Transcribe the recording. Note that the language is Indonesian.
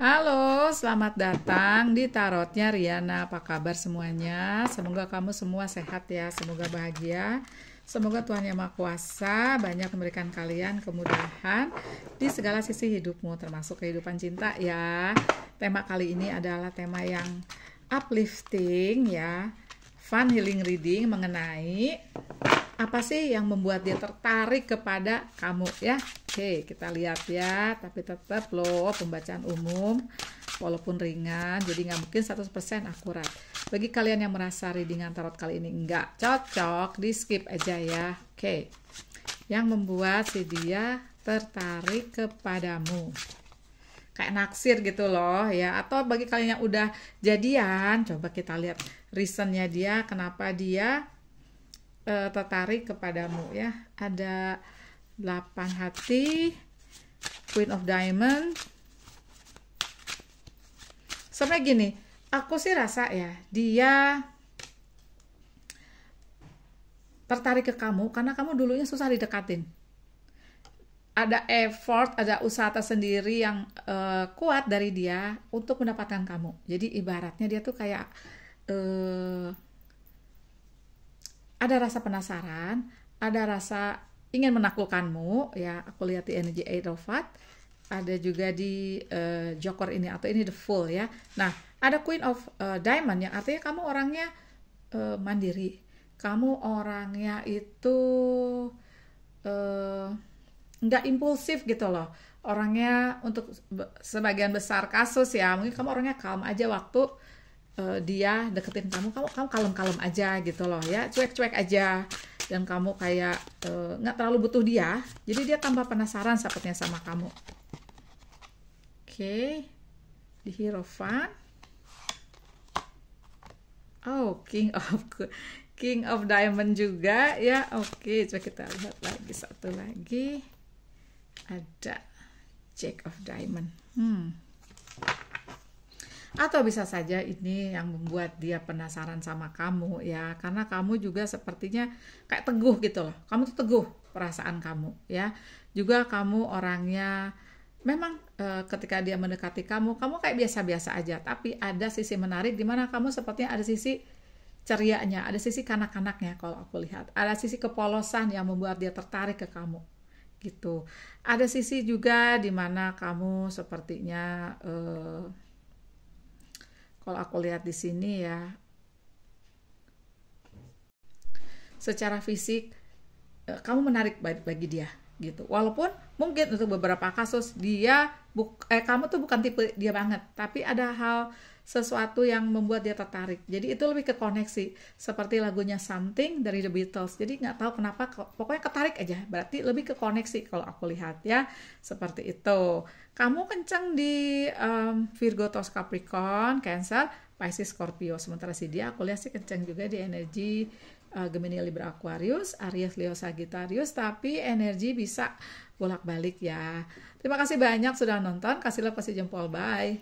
Halo, selamat datang di Tarotnya Riana. Apa kabar semuanya? Semoga kamu semua sehat ya, semoga bahagia. Semoga Tuhan Yang Maha Kuasa banyak memberikan kalian kemudahan di segala sisi hidupmu, termasuk kehidupan cinta ya. Tema kali ini adalah tema yang uplifting ya, fun healing reading mengenai apa sih yang membuat dia tertarik kepada kamu ya Oke, kita lihat ya, tapi tetap loh pembacaan umum walaupun ringan, jadi nggak mungkin 100% akurat. Bagi kalian yang merasa readingan tarot kali ini nggak cocok, di skip aja ya. Oke, yang membuat si dia tertarik kepadamu. Kayak naksir gitu loh ya, atau bagi kalian yang udah jadian, coba kita lihat reasonnya dia, kenapa dia uh, tertarik kepadamu ya. Ada 8 hati queen of diamond sebenarnya gini aku sih rasa ya dia tertarik ke kamu karena kamu dulunya susah didekatin ada effort, ada usaha tersendiri yang uh, kuat dari dia untuk mendapatkan kamu. Jadi ibaratnya dia tuh kayak uh, ada rasa penasaran, ada rasa ingin menaklukkanmu ya aku lihat di energi what ada juga di uh, Joker ini atau ini the full ya. Nah, ada Queen of uh, Diamond yang artinya kamu orangnya uh, mandiri. Kamu orangnya itu uh, nggak impulsif gitu loh. Orangnya untuk sebagian besar kasus ya, mungkin kamu orangnya calm aja waktu uh, dia deketin kamu, kamu kamu kalem-kalem aja gitu loh ya, cuek-cuek aja dan kamu kayak eh, nggak uh, terlalu butuh dia jadi dia tambah penasaran sepertinya sama kamu oke okay. di hierophant oh king of king of diamond juga ya oke okay. coba kita lihat lagi satu lagi ada jack of diamond hmm atau bisa saja ini yang membuat dia penasaran sama kamu ya, karena kamu juga sepertinya kayak teguh gitu loh. Kamu tuh teguh perasaan kamu ya. Juga kamu orangnya memang e, ketika dia mendekati kamu, kamu kayak biasa-biasa aja, tapi ada sisi menarik di mana kamu sepertinya ada sisi cerianya, ada sisi kanak-kanaknya kalau aku lihat. Ada sisi kepolosan yang membuat dia tertarik ke kamu gitu. Ada sisi juga di mana kamu sepertinya eh, kalau aku lihat di sini ya, secara fisik eh, kamu menarik bagi dia gitu. Walaupun mungkin untuk beberapa kasus dia eh, kamu tuh bukan tipe dia banget, tapi ada hal sesuatu yang membuat dia tertarik. Jadi itu lebih ke koneksi, seperti lagunya Something dari The Beatles. Jadi nggak tahu kenapa, pokoknya ketarik aja. Berarti lebih ke koneksi kalau aku lihat ya, seperti itu. Kamu kenceng di um, Virgo, Tos Capricorn, Cancer, Pisces, Scorpio. Sementara si dia aku lihat sih kenceng juga di energi uh, Gemini, Libra, Aquarius, Aries, Leo, Sagittarius. Tapi energi bisa bolak-balik ya. Terima kasih banyak sudah nonton. kasih Kasihlah kasih jempol. Bye.